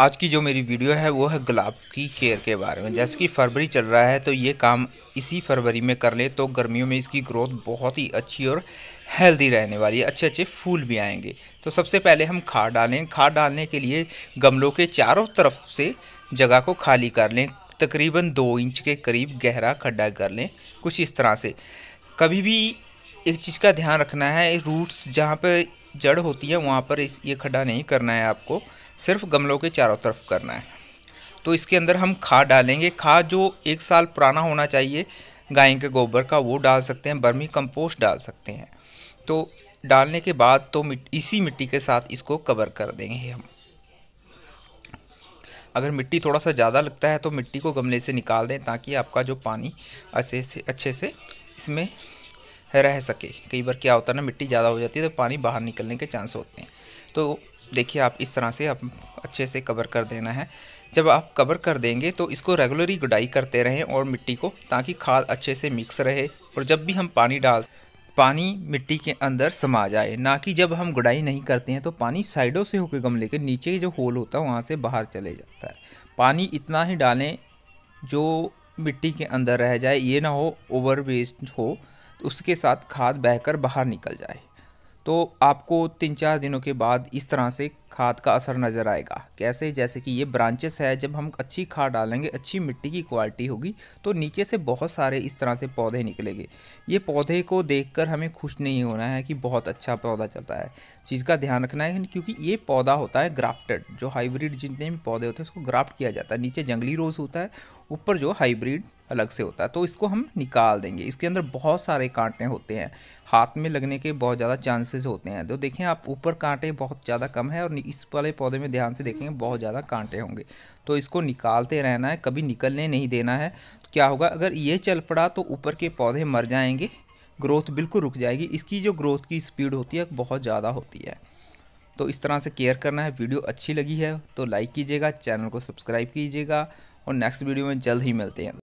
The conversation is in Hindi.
आज की जो मेरी वीडियो है वो है गुलाब की केयर के बारे में जैसे कि फरवरी चल रहा है तो ये काम इसी फरवरी में कर ले तो गर्मियों में इसकी ग्रोथ बहुत ही अच्छी और हेल्दी रहने वाली है अच्छे अच्छे फूल भी आएंगे तो सबसे पहले हम खाद डालें खाद डालने के लिए गमलों के चारों तरफ से जगह को खाली कर लें तकरीबन दो इंच के करीब गहरा खड्डा कर लें कुछ इस तरह से कभी भी एक चीज़ का ध्यान रखना है रूट्स जहाँ पर जड़ होती है वहाँ पर इस ये खड्डा नहीं करना है आपको सिर्फ गमलों के चारों तरफ करना है तो इसके अंदर हम खाद डालेंगे खाद जो एक साल पुराना होना चाहिए गाय के गोबर का वो डाल सकते हैं बर्मी कंपोस्ट डाल सकते हैं तो डालने के बाद तो इसी मिट्टी के साथ इसको कवर कर देंगे हम अगर मिट्टी थोड़ा सा ज़्यादा लगता है तो मिट्टी को गमले से निकाल दें ताकि आपका जो पानी अच्छे से अच्छे से इसमें रह सके कई बार क्या होता है ना मिट्टी ज़्यादा हो जाती है तो पानी बाहर निकलने के चांस होते हैं तो देखिए आप इस तरह से आप अच्छे से कवर कर देना है जब आप कवर कर देंगे तो इसको रेगुलरली गुडाई करते रहें और मिट्टी को ताकि खाद अच्छे से मिक्स रहे और जब भी हम पानी डाल पानी मिट्टी के अंदर समा जाए ना कि जब हम गुडाई नहीं करते हैं तो पानी साइडों से होकर गमले के नीचे जो होल होता है वहाँ से बाहर चले जाता है पानी इतना ही डालें जो मिट्टी के अंदर रह जाए ये ना हो ओवर वेस्ट हो तो उसके साथ खाद बहकर बाहर निकल जाए तो आपको तीन चार दिनों के बाद इस तरह से खाद का असर नज़र आएगा कैसे जैसे कि ये ब्रांचेस है जब हम अच्छी खाद डालेंगे अच्छी मिट्टी की क्वालिटी होगी तो नीचे से बहुत सारे इस तरह से पौधे निकलेंगे ये पौधे को देखकर हमें खुश नहीं होना है कि बहुत अच्छा पौधा चलता है चीज़ का ध्यान रखना है क्योंकि ये पौधा होता है ग्राफ्टेड जो हाईब्रिड जितने भी पौधे होते हैं उसको ग्राफ्ट किया जाता है नीचे जंगली रोज़ होता है ऊपर जो हाईब्रिड अलग से होता है तो इसको हम निकाल देंगे इसके अंदर बहुत सारे कांटे होते हैं हाथ में लगने के बहुत ज़्यादा चांसेस पल्सेज होते हैं तो देखिए आप ऊपर कांटे बहुत ज़्यादा कम है और इस वाले पौधे में ध्यान से देखेंगे बहुत ज़्यादा कांटे होंगे तो इसको निकालते रहना है कभी निकलने नहीं देना है तो क्या होगा अगर ये चल पड़ा तो ऊपर के पौधे मर जाएंगे ग्रोथ बिल्कुल रुक जाएगी इसकी जो ग्रोथ की स्पीड होती है बहुत ज़्यादा होती है तो इस तरह से केयर करना है वीडियो अच्छी लगी है तो लाइक कीजिएगा चैनल को सब्सक्राइब कीजिएगा और नेक्स्ट वीडियो में जल्द ही मिलते हैं